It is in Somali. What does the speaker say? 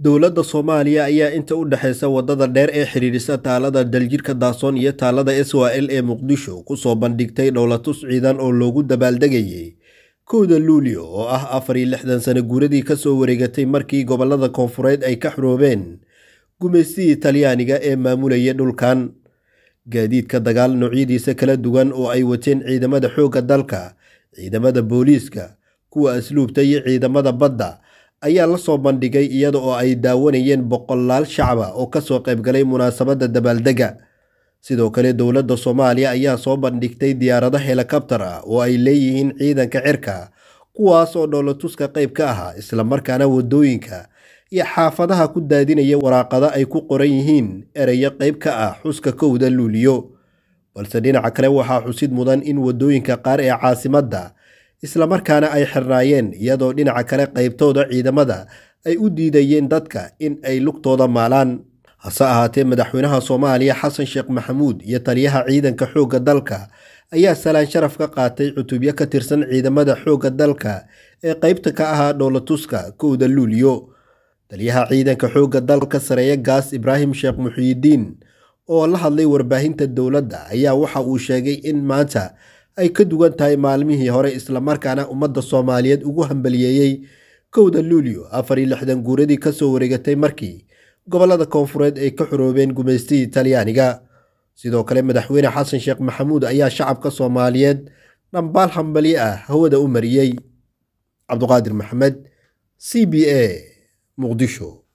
dowladda soomaaliya ayaa inta u dhexaysa waddada dheer ee xidhiidhisa taalada daljirka daasoon iyo taalada s w l ee muqdisho kusoo bandhigtay dhowlatus ciidan oo loogu dabaaldegayay kowda luulyo oo ah afar iyo lixdan sano guuradii ka soo wareegatay markii gobollada koonfureed ay ka xuroobeen gumaystihii talyaaniga ee maamulaya dhulkan gaadiidka dagaal noocyadiisa kala duwan oo ay wateen ciidamada xoogga dalka ciidamada booliiska kuwa asluubta iyo ciidamada badda ayaa la soo bandhigay iyada oo ay daawanayeen boqolaal shacab ah oo kasoo qaybgalay munaasabadda dabaaldega sidoo kale dowladda soomaaliya ayaa soo bandhigtay diyaarado helikabtar ah oo ay leeyihiin ciidanka cirka kuwaas oo dhoolotuska qayb ka ahaa isla markaana wadooyinka iyo xaafadaha ku daadinaya waraaqada ay ku qoran yihiin ereyo qayb ka ah xuska kowda luuliyo balse dhinaca kale waxaa xusid mudan in wadooyinka qaar ee caasimadda islamarkaana ay xirnaayeen iyadoo dhinaca kale qaybtooda ciidamada ay u diidayeen dadka in ay lugtooda maalaan hase ahaatee madaxweynaha soomaaliya xasan sheekh maxamuud iyo taliyaha ciidanka xoogga dalka ayaa salaan sharaf ka qaatay cutubyo ka tirsan ciidamada xoogga dalka ee qaybta ka ahaa dhowlatuska kowda luulyo taliyaha ciidanka xoogga dalka sareeye gaas ibraahim sheekh muxiyidiin oo la hadlay warbaahinta dowladda ayaa waxa uu sheegay in maanta ay ka duwan tahay maalmihii hore islamarkaana ummadda soomaaliyeed ugu hambaliyeeyey kowda luulyo afar iyo lixdan guuradii kasoo wareegatay markii gobollada koonfureed ay ka xoroobeen gumaystihii talyaaniga sidoo kale madaxweyne xasan sheekh maxamuud ayaa shacabka soomaaliyeed dhambaal hambalyo ah hawada u mariyey cabduqaadir maxamed c b a muqdisho